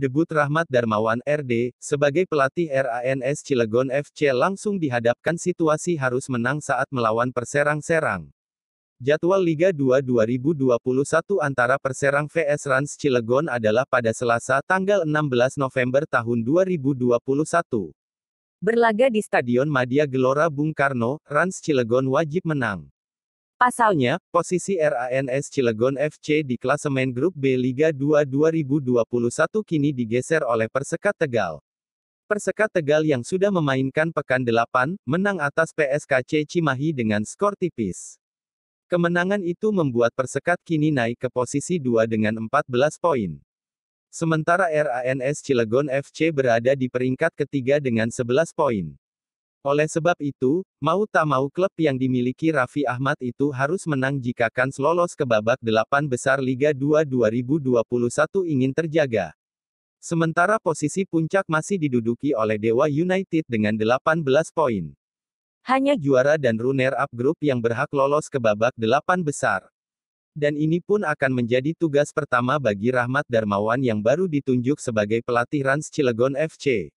Debut Rahmat Darmawan RD, sebagai pelatih RANS Cilegon FC langsung dihadapkan situasi harus menang saat melawan Perserang-Serang. Jadwal Liga 2 2021 antara Perserang VS Rans Cilegon adalah pada Selasa tanggal 16 November tahun 2021. Berlaga di Stadion Madia Gelora Bung Karno, Rans Cilegon wajib menang. Pasalnya, posisi RANS Cilegon FC di klasemen grup B Liga 2 2021 kini digeser oleh Persekat Tegal. Persekat Tegal yang sudah memainkan pekan 8, menang atas PSKC Cimahi dengan skor tipis. Kemenangan itu membuat Persekat kini naik ke posisi 2 dengan 14 poin. Sementara RANS Cilegon FC berada di peringkat ketiga dengan 11 poin. Oleh sebab itu, mau tak mau klub yang dimiliki Raffi Ahmad itu harus menang jika kans lolos ke babak delapan besar Liga 2 2021 ingin terjaga. Sementara posisi puncak masih diduduki oleh Dewa United dengan 18 poin. Hanya juara dan runner-up grup yang berhak lolos ke babak delapan besar. Dan ini pun akan menjadi tugas pertama bagi Rahmat Darmawan yang baru ditunjuk sebagai pelatih Rans Cilegon FC.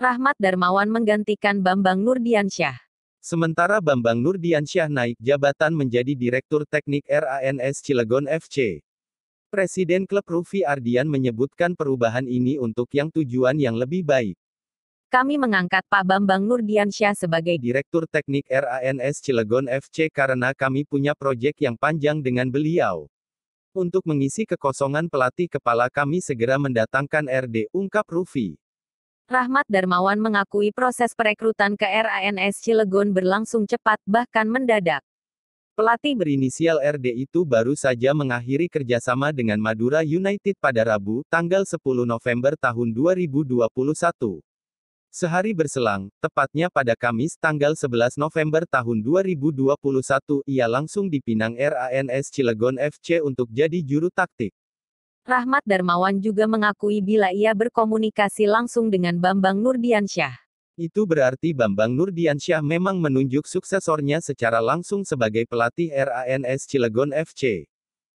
Rahmat Darmawan menggantikan Bambang Nurdiansyah. Sementara Bambang Nurdiansyah naik jabatan menjadi Direktur Teknik RANS Cilegon FC. Presiden klub Rufi Ardian menyebutkan perubahan ini untuk yang tujuan yang lebih baik. Kami mengangkat Pak Bambang Nurdiansyah sebagai Direktur Teknik RANS Cilegon FC karena kami punya proyek yang panjang dengan beliau. Untuk mengisi kekosongan pelatih kepala kami segera mendatangkan RD, ungkap Rufi. Rahmat Darmawan mengakui proses perekrutan ke RANS Cilegon berlangsung cepat, bahkan mendadak. Pelatih berinisial RD itu baru saja mengakhiri kerjasama dengan Madura United pada Rabu, tanggal 10 November tahun 2021. Sehari berselang, tepatnya pada Kamis tanggal 11 November tahun 2021, ia langsung dipinang RANS Cilegon FC untuk jadi juru taktik. Rahmat Darmawan juga mengakui bila ia berkomunikasi langsung dengan Bambang Nurdiansyah. Itu berarti Bambang Nurdiansyah memang menunjuk suksesornya secara langsung sebagai pelatih RANS Cilegon FC.